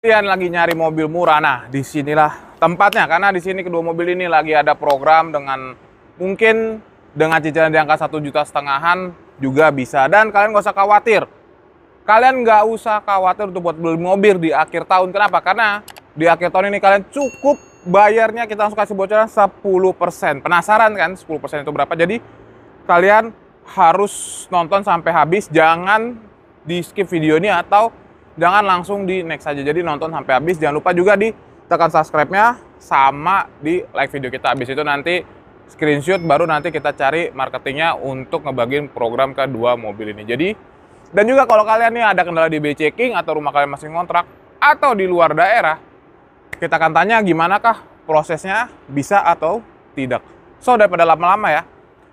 Kalian lagi nyari mobil murah, nah disinilah tempatnya karena di sini kedua mobil ini lagi ada program dengan mungkin dengan cicilan di angka satu juta setengahan juga bisa dan kalian nggak usah khawatir. Kalian nggak usah khawatir untuk buat beli mobil di akhir tahun. Kenapa? Karena di akhir tahun ini kalian cukup bayarnya kita langsung kasih bocoran 10%. Penasaran kan 10% itu berapa? Jadi kalian harus nonton sampai habis. Jangan di skip video ini atau jangan langsung di next aja. Jadi nonton sampai habis. Jangan lupa juga di tekan subscribe-nya sama di like video kita. Habis itu nanti screenshot baru nanti kita cari marketingnya untuk ngebagiin program kedua mobil ini. Jadi dan juga kalau kalian nih ada kendala di checking atau rumah kalian masih ngontrak atau di luar daerah, kita akan tanya gimana kah prosesnya bisa atau tidak. So daripada lama-lama ya,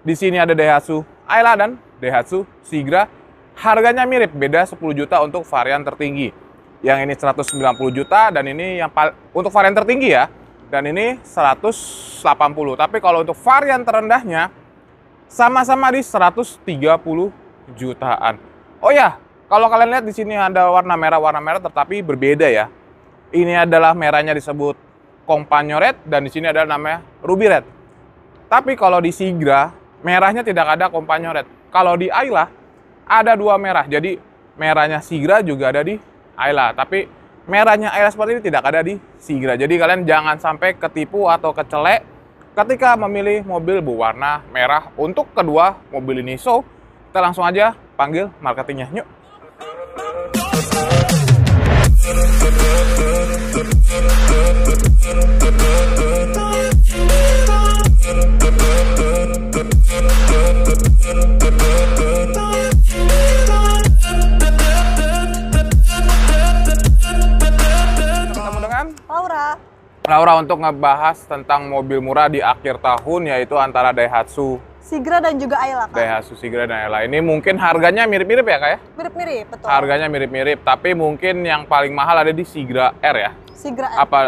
di sini ada Daihatsu Ayla dan Daihatsu Sigra Harganya mirip, beda 10 juta untuk varian tertinggi. Yang ini 190 juta dan ini yang untuk varian tertinggi ya. Dan ini 180. Tapi kalau untuk varian terendahnya sama-sama di 130 jutaan. Oh ya, kalau kalian lihat di sini ada warna merah, warna merah tetapi berbeda ya. Ini adalah merahnya disebut Compagno Red dan di sini ada namanya Ruby Red. Tapi kalau di Sigra, merahnya tidak ada Compagno Red. Kalau di Ayla, ada dua merah. Jadi merahnya Sigra juga ada di Ayla, tapi merahnya Ayla seperti ini tidak ada di Sigra. Jadi kalian jangan sampai ketipu atau kecelek ketika memilih mobil berwarna merah untuk kedua mobil ini. So, kita langsung aja panggil marketingnya. Yuk. untuk ngebahas tentang mobil murah di akhir tahun yaitu antara Daihatsu Sigra dan juga Ayla kan? Daihatsu Sigra dan Ayla. Ini mungkin harganya mirip-mirip ya kak ya? Mirip-mirip, betul. Harganya mirip-mirip, tapi mungkin yang paling mahal ada di Sigra R ya? Sigra R. Apa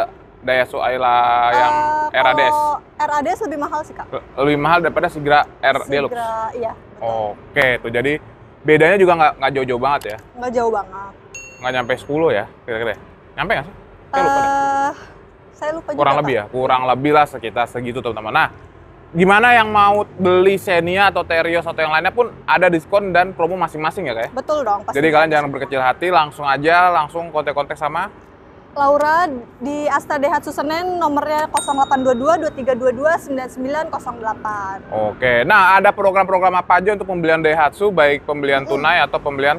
Daihatsu Ayla uh, yang eh, RADS? RADS lebih mahal sih kak. Lebih mahal daripada Sigra R Sigra, Deluxe? Sigra, iya. Betul. Oke, tuh jadi bedanya juga nggak nggak jauh-jauh banget ya? Nggak jauh banget. Nggak nyampe 10 ya kira-kira? Ya? Nyampe nggak sih? lupa uh, saya lupa kurang juga, lebih ya kurang lebih lah sekitar segitu teman-teman nah gimana yang mau beli Xenia atau Terios atau yang lainnya pun ada diskon dan promo masing-masing ya kayak ya? betul dong pasti jadi kalian jangan berkecil hati langsung aja langsung kontak-kontak sama Laura di Asta Dehatsu Senen nomornya 0822 2322 9908. Oke, nah ada program-program apa aja untuk pembelian Dehatsu baik pembelian tunai atau pembelian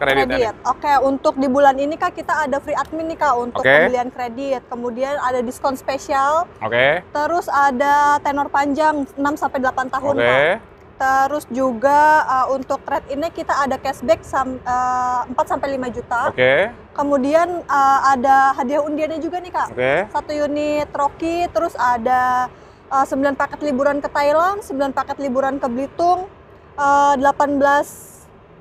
kredit. kredit. Oke, okay, untuk di bulan ini kak kita ada free admin nih kak untuk okay. pembelian kredit. Kemudian ada diskon spesial. Oke. Okay. Terus ada tenor panjang 6 sampai 8 tahun okay. kak. Terus juga uh, untuk trade ini kita ada cashback sam, uh, eh, 4 sampai 5 juta. Oke. Okay. Kemudian uh, ada hadiah undiannya juga nih kak. Oke. Okay. Satu unit Rocky, terus ada uh, 9 paket liburan ke Thailand, 9 paket liburan ke Belitung, uh, 18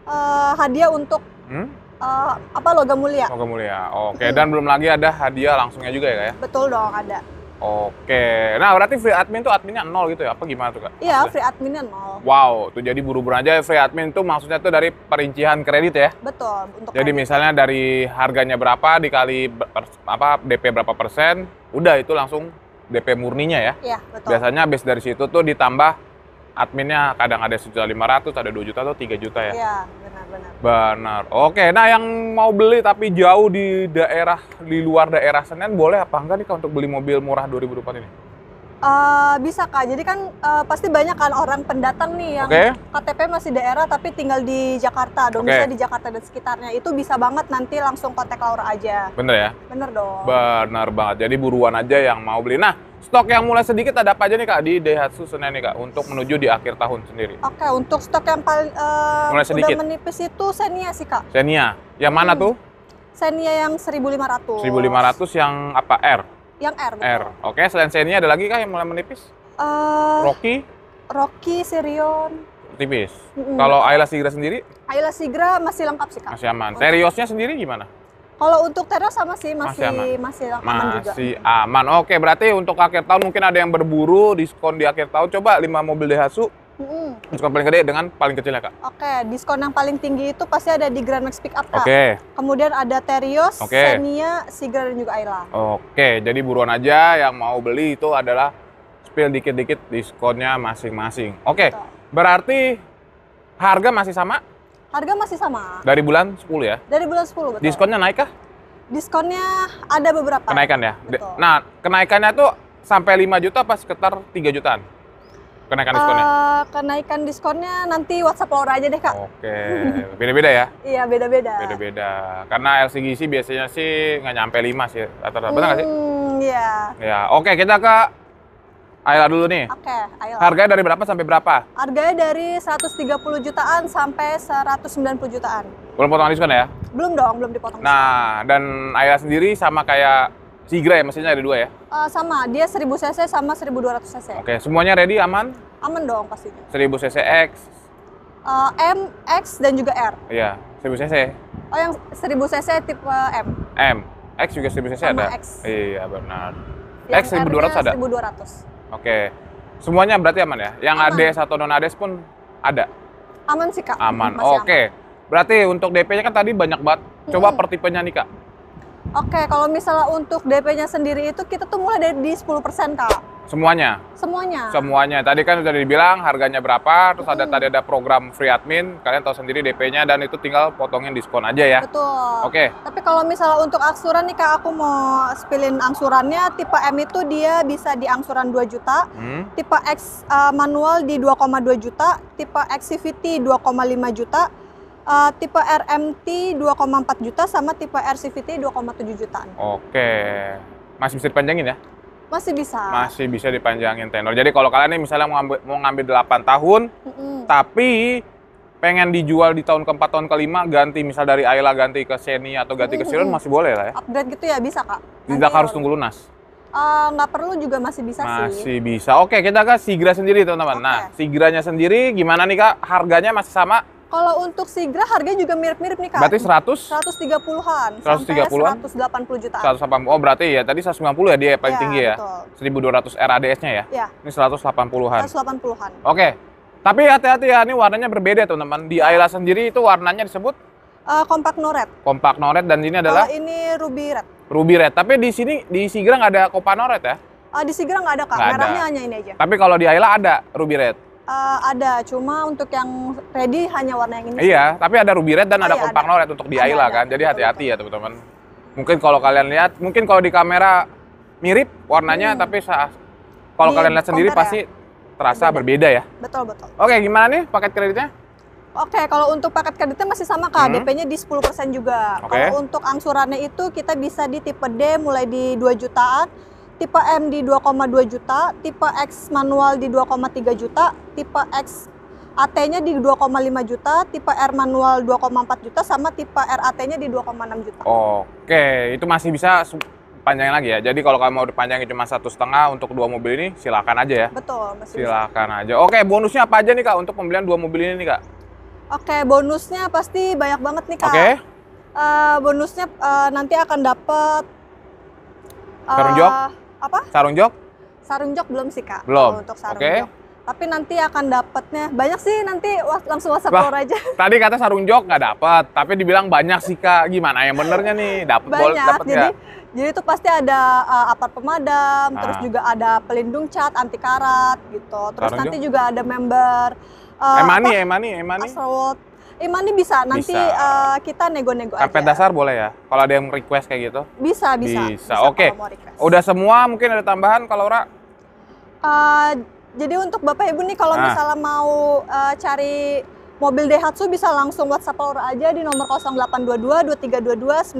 uh, hadiah untuk Hmm? uh, apa logam mulia. Logam mulia. Oke, okay. dan belum lagi ada hadiah langsungnya juga ya, Kak ya? Betul dong, ada. Oke. Nah, berarti free admin tuh adminnya nol gitu ya? Apa gimana tuh, Kak? Iya, free adminnya nol. Wow, tuh jadi buru-buru aja ya free admin tuh maksudnya tuh dari perincian kredit ya? Betul, untuk Jadi kredit. misalnya dari harganya berapa dikali ber apa DP berapa persen, udah itu langsung DP murninya ya? Iya, betul. Biasanya habis dari situ tuh ditambah adminnya kadang ada 1.500, ada 2 juta atau 3 juta ya? Iya, benar. Benar. Oke, nah yang mau beli tapi jauh di daerah di luar daerah Senen boleh apa enggak nih Kak untuk beli mobil murah 2024 ini? Uh, bisa kak, jadi kan uh, pasti banyak kan orang pendatang nih yang okay. KTP masih daerah tapi tinggal di Jakarta, dong, okay. di Jakarta dan sekitarnya itu bisa banget nanti langsung kontak Laura aja. Bener ya? Bener dong. benar banget, jadi buruan aja yang mau beli. Nah, Stok yang mulai sedikit ada apa aja nih Kak di Daihatsu Senen nih Kak untuk menuju di akhir tahun sendiri? Oke, untuk stok yang paling uh, eh, mulai sedikit. udah menipis itu Xenia sih Kak. Xenia. Yang mana hmm. tuh? Xenia yang 1500. 1500 yang apa R? Yang R. Betul. R. Oke, selain Xenia ada lagi Kak yang mulai menipis? Uh, Rocky? Rocky, Sirion. Tipis. Mm -hmm. Kalau Ayla Sigra sendiri? Ayla Sigra masih lengkap sih Kak. Masih aman. Seriusnya sendiri gimana? Kalau untuk teras sama sih masih masih aman. masih aman masih juga. aman. Oke, berarti untuk akhir tahun mungkin ada yang berburu diskon di akhir tahun. Coba lima mobil Daihatsu Mm. Diskon paling gede dengan paling kecil ya kak? Oke, diskon yang paling tinggi itu pasti ada di Grand Max Pickup kak. Oke. Kemudian ada Terios, Oke. Xenia, Sigra dan juga Ayla. Oke, jadi buruan aja yang mau beli itu adalah spill dikit-dikit diskonnya masing-masing. Oke, Betul. berarti harga masih sama? Harga masih sama. Dari bulan 10 ya? Dari bulan 10, betul. Diskonnya naik kah? Diskonnya ada beberapa. Kenaikan ya? Betul. Nah, kenaikannya tuh sampai 5 juta pas sekitar 3 jutaan? Kenaikan diskonnya? Eh, kenaikan diskonnya nanti WhatsApp Laura aja deh, Kak. Oke. Beda-beda ya? iya, beda-beda. Beda-beda. Karena LCGC biasanya sih nggak nyampe 5 sih Atau, Hmm, Benar nggak sih? Hmm, iya. Yeah. Ya, oke. kita ke Ayla dulu nih. Oke, okay, Ayla. Harganya dari berapa sampai berapa? Harganya dari 130 jutaan sampai 190 jutaan. Belum potong diskon ya? Belum dong, belum dipotong. Nah, diskon. dan Ayla sendiri sama kayak Sigra ya, mesinnya ada dua ya? Uh, sama, dia 1000 cc sama 1200 cc. Oke, okay, semuanya ready, aman? Aman dong pastinya. 1000 cc X? Uh, M, X, dan juga R. Iya, 1000 cc. Oh yang 1000 cc tipe M? M. X juga 1000 cc sama ada? X. Iya, benar. Yang X 1200 ada? 1200. Oke. Semuanya berarti aman ya? Yang aman. ADS atau non ADS pun ada? Aman sih, Kak. Aman. Oke. okay. Berarti untuk DP-nya kan tadi banyak banget. Coba mm -hmm. per tipenya nih, Kak. Oke, kalau misalnya untuk DP-nya sendiri itu kita tuh mulai dari di 10% Kak. Semuanya. Semuanya. Semuanya. Tadi kan sudah dibilang harganya berapa, terus hmm. ada tadi ada program free admin, kalian tahu sendiri DP-nya dan itu tinggal potongin diskon aja ya. Betul. Oke. Tapi kalau misalnya untuk angsuran nih Kak, aku mau spilin angsurannya tipe M itu dia bisa di angsuran 2 juta, hmm. tipe X uh, manual di 2,2 juta, tipe activity 2,5 juta, uh, tipe RMT 2,4 juta sama tipe RCVT 2,7 jutaan. Oke. Masih bisa dipanjangin ya? Masih bisa. Masih bisa dipanjangin tenor. Jadi kalau kalian nih misalnya mau ngambil, mau ngambil 8 tahun, mm -hmm. tapi pengen dijual di tahun keempat, tahun kelima, ganti misal dari Ayla ganti ke Seni atau ganti mm -hmm. ke Siron masih boleh lah ya? Upgrade gitu ya bisa kak? Tidak harus tunggu lunas eh, nggak uh, perlu juga masih bisa masih sih. bisa. Oke, kita ke Sigra sendiri teman-teman. Okay. Nah, Sigranya sendiri gimana nih Kak? Harganya masih sama? Kalau untuk Sigra harganya juga mirip-mirip nih, Kak. Berarti 100? 130-an. 130-an? 180 jutaan. 180. Oh, berarti ya tadi 190 ya dia paling ya, tinggi ya. Betul. 1200 RADS-nya ya. Iya. Ini 180-an. 180-an. Oke. Tapi hati-hati ya, ini warnanya berbeda, teman-teman. Di Ayla sendiri itu warnanya disebut uh, kompak noret. Kompak noret dan ini adalah Kalau ini ruby red. Ruby red. Tapi di sini di Sigra nggak ada no noret ya? Uh, di Sigra nggak ada, Kak. Nggak Merahnya ada. hanya ini aja. Tapi kalau di Ayla ada ruby red. Uh, ada, cuma untuk yang ready hanya warna yang ini. Iya, sih. tapi ada ruby red dan oh, ada iya, kompang noret untuk di Ayla kan. Jadi hati-hati ya teman-teman. Mungkin kalau kalian lihat, mungkin kalau di kamera mirip warnanya, hmm. tapi kalau kalian lihat sendiri ya. pasti ya? terasa berbeda. berbeda ya. Betul, betul. Oke, gimana nih paket kreditnya? Oke, kalau untuk paket kreditnya masih sama Kak, hmm. DP-nya di 10% juga. Okay. Kalau untuk angsurannya itu kita bisa di tipe D mulai di 2 jutaan tipe M di 2,2 juta, tipe X manual di 2,3 juta, tipe X AT-nya di 2,5 juta, tipe R manual 2,4 juta, sama tipe R at nya di 2,6 juta. Oke, itu masih bisa panjangin lagi ya. Jadi kalau kamu mau dipanjangin cuma satu setengah untuk dua mobil ini, silakan aja ya. Betul, masih silakan bisa. aja. Oke, bonusnya apa aja nih kak untuk pembelian dua mobil ini nih kak? Oke, bonusnya pasti banyak banget nih kak. Oke. Uh, bonusnya uh, nanti akan dapat. Uh, Karunjok apa? Sarung jok? Sarung jok belum sih kak. Belum. Untuk sarung okay. jok. Tapi nanti akan dapatnya banyak sih nanti langsung WhatsApp bah, aja. Tadi kata sarung jok nggak dapat, tapi dibilang banyak sih kak. Gimana yang benernya nih? Dapat banyak dapat Jadi jadi itu pasti ada uh, apart pemadam, ah. terus juga ada pelindung cat anti karat gitu. Terus sarung nanti jok? juga ada member. Uh, Emani, apa? Emani, Emani. Astroworld Imani bisa. Nanti bisa. Uh, kita nego-nego aja. Karpet dasar boleh ya? Kalau ada yang request kayak gitu? Bisa, bisa. Bisa. bisa Oke. Okay. Udah semua mungkin ada tambahan kalau Ra? Uh, jadi untuk Bapak Ibu nih kalau nah. misalnya mau uh, cari mobil Daihatsu bisa langsung WhatsApp Laura aja di nomor 0822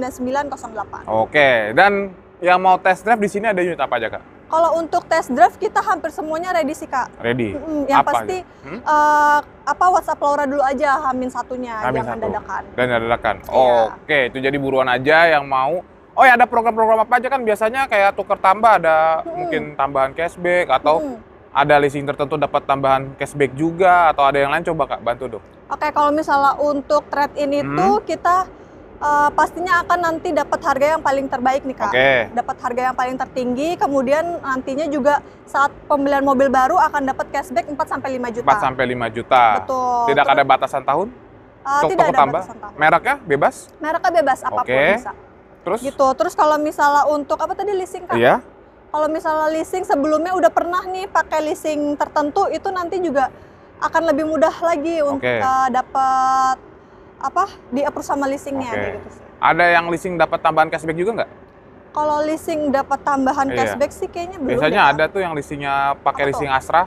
2322 9908. Oke, dan yang mau test drive di sini ada unit apa aja, Kak? Kalau untuk test drive kita hampir semuanya ready sih kak. Ready. Mm, yang apa? pasti hmm? uh, apa WhatsApp Laura dulu aja Hamin satunya, Hamin jangan satu. dadakan. Dan dadakan. Yeah. Oke, itu jadi buruan aja yang mau. Oh ya ada program-program apa aja kan biasanya kayak tuker tambah ada hmm. mungkin tambahan cashback atau hmm. ada leasing tertentu dapat tambahan cashback juga atau ada yang lain coba kak bantu dong. Oke kalau misalnya untuk trade ini tuh hmm? tuh kita uh, pastinya akan nanti dapat harga yang paling terbaik nih kak. Okay. Dapat harga yang paling tertinggi, kemudian nantinya juga saat pembelian mobil baru akan dapat cashback 4 sampai lima juta. Empat sampai lima juta. Betul. Tidak Terus, ada batasan tahun? Uh, tidak ada tambah. batasan tahun. Mereknya bebas? Mereknya bebas, apapun okay. bisa. Terus? Gitu. Terus kalau misalnya untuk apa tadi leasing kak? Iya. Kalau misalnya leasing sebelumnya udah pernah nih pakai leasing tertentu itu nanti juga akan lebih mudah lagi okay. untuk uh, dapat apa di approve sama leasingnya okay. gitu sih. Ada yang leasing dapat tambahan cashback juga nggak? Kalau leasing dapat tambahan iya. cashback sih kayaknya belum. Biasanya ya. ada tuh yang leasingnya pakai leasing Astra.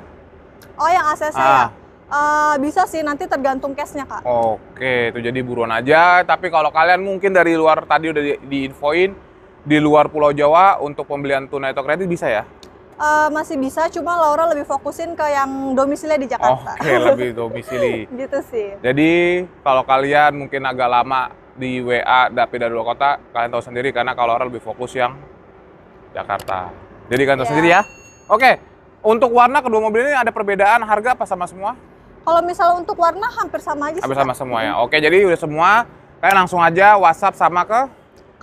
Oh, yang ACC ya? ah. Uh, bisa sih nanti tergantung cashnya kak. Oke, itu jadi buruan aja. Tapi kalau kalian mungkin dari luar tadi udah di diinfoin di luar Pulau Jawa untuk pembelian tunai atau kredit bisa ya? uh, masih bisa, cuma Laura lebih fokusin ke yang domisili di Jakarta. Oh, oke, okay, lebih domisili. gitu sih. Jadi kalau kalian mungkin agak lama di WA tapi dari luar kota, kalian tahu sendiri karena kalau Laura lebih fokus yang Jakarta. Jadi kalian tahu yeah. sendiri ya. Oke, okay. untuk warna kedua mobil ini ada perbedaan harga apa sama semua? Kalau misalnya untuk warna hampir sama aja. Hampir sama semua ya. Mm-hmm. Oke, jadi udah semua. Kalian langsung aja WhatsApp sama ke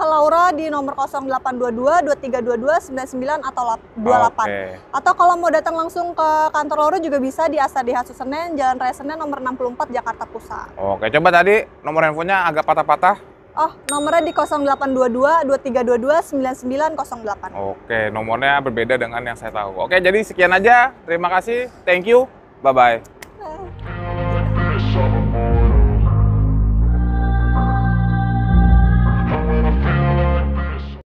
ke Laura di nomor 0822 2322 99 atau 28. Okay. Atau kalau mau datang langsung ke kantor Laura juga bisa di Astadi Hasu Senen, Jalan Raya Senen nomor 64 Jakarta Pusat. Oke, coba tadi nomor handphonenya agak patah-patah. Oh, nomornya di 0822 2322 9908. Oke, nomornya berbeda dengan yang saya tahu. Oke, jadi sekian aja. Terima kasih. Thank you. Bye-bye.